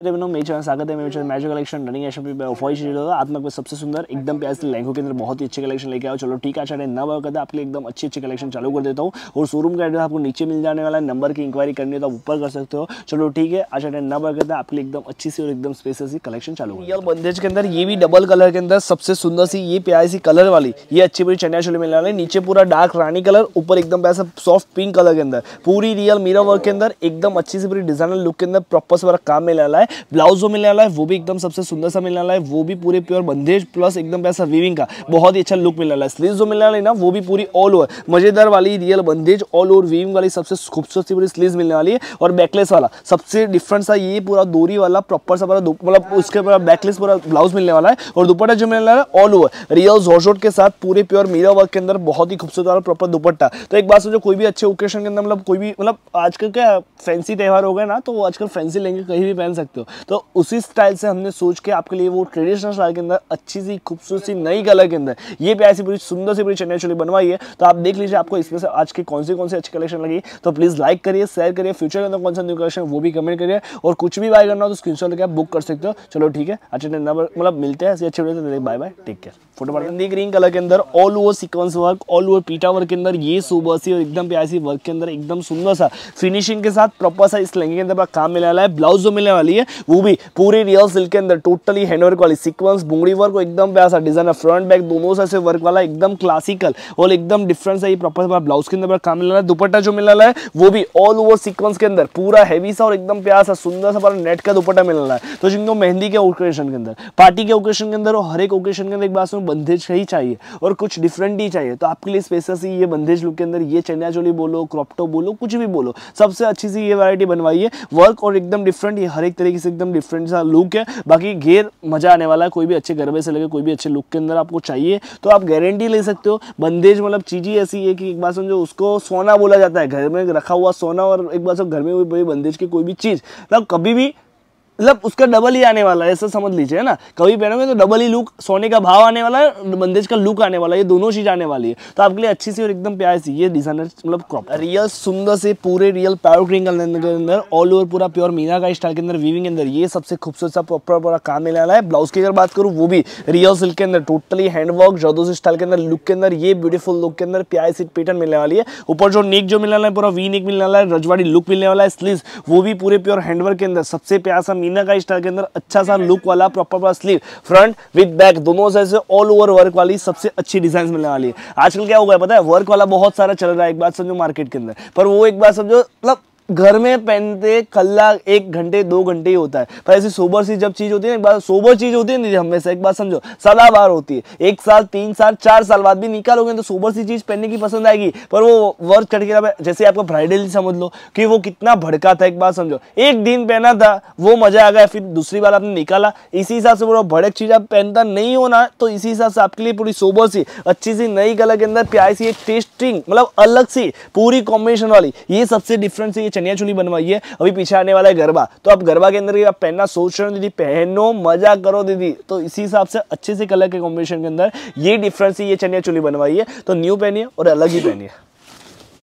स्वागत है मेरे मैजिक कलेक्शन रनिंग एशन पे ऑफर आज मैं सबसे सुंदर एकदम प्याज लहंगों के अंदर बहुत ही अच्छे कलेक्शन लेके आओ चलो ठीक है अच्छा ना वर्क करता आपके लिए एकदम अच्छे अच्छे कलेक्शन चालू कर देता हूँ और शोरूम का एड्रेस आपको नीचे मिल जाने वाला है नंबर की इंक्वायरी करनी है तो ऊपर कर सकते हो चलो ठीक है अच्छा ना वर्क करता आपके लिए एकदम अच्छी सी और एकदम स्पेशल सी कलेक्शन चालू रियल बंदेज के अंदर ये भी डबल कलर के अंदर सबसे सुंदर सी ये प्याज सी कलर वाली ये अच्छी पूरी चनिया चोली मिलने वाले नीचे पूरा डार्क रानी कलर ऊपर एकदम पैसा सॉफ्ट पिंक कलर के अंदर पूरी रियल मीरा वर्क के अंदर एकदम अच्छी सी पूरी डिजाइनर लुक के अंदर प्रॉपर से काम मिलने वाला है है ब्लाउज जो मिलने वाला है वो भी एकदम सबसे सुंदर सा मिलने वाला है वो भी पूरे प्योर बंदेज प्लस एकदम पैसा वीविंग का बहुत ही अच्छा लुक मिलने वाला है स्लीव जो मिलने वाली ना वो भी पूरी ऑल ओवर मजेदार वाली real bandhej all over weaving वाली सबसे खूबसूरत पूरी स्लीव मिलने वाली है और बैकलेस वाला सबसे डिफरेंट सा ये पूरा दोरी वाला प्रॉपर सा मतलब उसके पूरा बैकलेस पूरा ब्लाउज मिलने वाला है और दुपट्टा जो मिलने वाला है ऑल ओवर रियल जोरशोट के साथ पूरे प्योर मीरा वर्क के अंदर बहुत ही खूबसूरत वाला प्रॉपर दुपट्टा तो एक बात सोचो कोई भी अच्छे ओकेशन के अंदर मतलब कोई भी मतलब आजकल क्या फैंसी त्यौहार हो गए ना तो आजकल फैंसी लेंगे कहीं भी पहन सकते सकते हो तो उसी स्टाइल से हमने सोच के आपके लिए वो ट्रेडिशनल स्टाइल के अंदर अच्छी सी खूबसूरत सी नई कलर के अंदर ये भी ऐसी पूरी सुंदर सी पूरी चेन्नई चोली बनवाई है तो आप देख लीजिए आपको इसमें से आज की कौन सी कौन सी अच्छी कलेक्शन लगी तो प्लीज़ लाइक करिए शेयर करिए फ्यूचर के अंदर कौन सा न्यू कलेक्शन वो भी कमेंट करिए और कुछ भी बाय करना हो तो स्क्रीन शॉट आप बुक कर सकते हो चलो ठीक है अच्छे नंबर मतलब मिलते हैं अच्छे बड़े video bye bye take care photo बंदी ग्रीन कलर के अंदर all over sequence work all over पीटा वर्क के अंदर ये सुबह सी और एकदम प्यासी वर्क के अंदर एकदम सुंदर सा फिनिशिंग के साथ प्रॉपर सा इस लहंगे के अंदर काम मिलने वाला है ब्लाउज जो मिलने वाली है वो भी पूरी रियल सिल्क के अंदर टोटली हैंडवर्क वाली सिक्वेंस बुंगड़ी वर्क एकदम प्यासा डिजाइन है फ्रंट बैक दोनों साइड से वर्क वाला एकदम क्लासिकल और एकदम डिफरेंस है ये प्रॉपर ब्लाउज के अंदर काम मिला है दुपट्टा जो मिला है वो भी ऑल ओवर सिक्वेंस के अंदर पूरा हैवी सा और एकदम प्यासा सुंदर सा नेट का दुपट्टा मिला है तो जिनको मेहंदी के ओकेशन के अंदर पार्टी के ओकेशन के अंदर और हर एक ओकेशन के अंदर एक बार बंदेज बंधेज ही चाहिए और कुछ डिफरेंट ही चाहिए तो आपके लिए स्पेशल ये बंदेज लुक के अंदर ये चनिया चोली बोलो क्रॉपटो बोलो कुछ भी बोलो सबसे अच्छी सी ये वैरायटी बनवाई है वर्क और एकदम डिफरेंट ये हर एक तरीके पीस एकदम डिफरेंट सा लुक है बाकी गेयर मजा आने वाला है कोई भी अच्छे गरबे से लगे कोई भी अच्छे लुक के अंदर आपको चाहिए तो आप गारंटी ले सकते हो बंदेज मतलब चीज़ ही ऐसी है कि एक बार समझो उसको सोना बोला जाता है घर में रखा हुआ सोना और एक बार सब घर में हुई बंदेज की कोई भी चीज़ मतलब कभी भी मतलब उसका डबल ही आने वाला है ऐसा समझ लीजिए है ना कभी पहनोगे तो डबल ही लुक सोने का भाव आने वाला है बंदेज का लुक आने वाला है ये दोनों चीज आने वाली है तो आपके लिए अच्छी सी और एकदम प्यारी सी ये डिजाइनर मतलब क्रॉप रियल सुंदर से पूरे रियल पैरोक्रिंग के अंदर ऑल ओवर पूरा प्योर मीना का स्टाइल के अंदर वीविंग के अंदर ये सबसे खूबसूरत सा प्रॉपर पूरा काम मिलने वाला है ब्लाउज की अगर बात करूँ वो भी रियल सिल्क के अंदर टोटली हैंडवर्क जदोज स्टाइल के अंदर लुक के अंदर ये ब्यूटीफुल लुक के अंदर प्यारी सी पेटर्न मिलने वाली है ऊपर जो नेक जो मिलने वाला है पूरा वी नेक मिलने वाला है रजवाड़ी लुक मिलने वाला है स्लीव वो भी पूरे प्योर हैंडवर्क के अंदर सबसे प्यार सा नीना का स्टाइल के अंदर अच्छा सा लुक वाला प्रॉपर वाला स्लीव फ्रंट विद बैक दोनों साइड से ऑल ओवर वर्क वाली सबसे अच्छी डिजाइन मिलने वाली है आजकल क्या हो गया पता है वर्क वाला बहुत सारा चल रहा है एक बात समझो मार्केट के अंदर पर वो एक बात समझो मतलब घर में पहनते कल्ला एक घंटे दो घंटे ही होता है पर ऐसी सोबर सी जब चीज़ होती है एक बार सोबर चीज़ होती है ना हमेशा एक बार समझो बार होती है एक साल तीन साल चार साल बाद भी निकालोगे तो सोबर सी चीज़ पहनने की पसंद आएगी पर वो वर्क करके जैसे आपको ब्राइडल समझ लो कि वो कितना भड़का था एक बार समझो एक दिन पहना था वो मज़ा आ गया फिर दूसरी बार आपने निकाला इसी हिसाब से बोलो भड़क चीज़ आप पहनता नहीं होना तो इसी हिसाब से आपके लिए पूरी सोबर सी अच्छी सी नई कलर के अंदर प्यारी सी एक टेस्टिंग मतलब अलग सी पूरी कॉम्बिनेशन वाली ये सबसे डिफरेंट सी चनिया चोली बनवाई है अभी पीछे आने वाला है गरबा तो आप गरबा के अंदर आप पहनना सोच रहे हो दीदी पहनो मजा करो दीदी तो इसी हिसाब से अच्छे से कलर के कॉम्बिनेशन के अंदर ये डिफरेंस ये चनिया चोली बनवाई है तो न्यू पहनिए और अलग ही पहनिए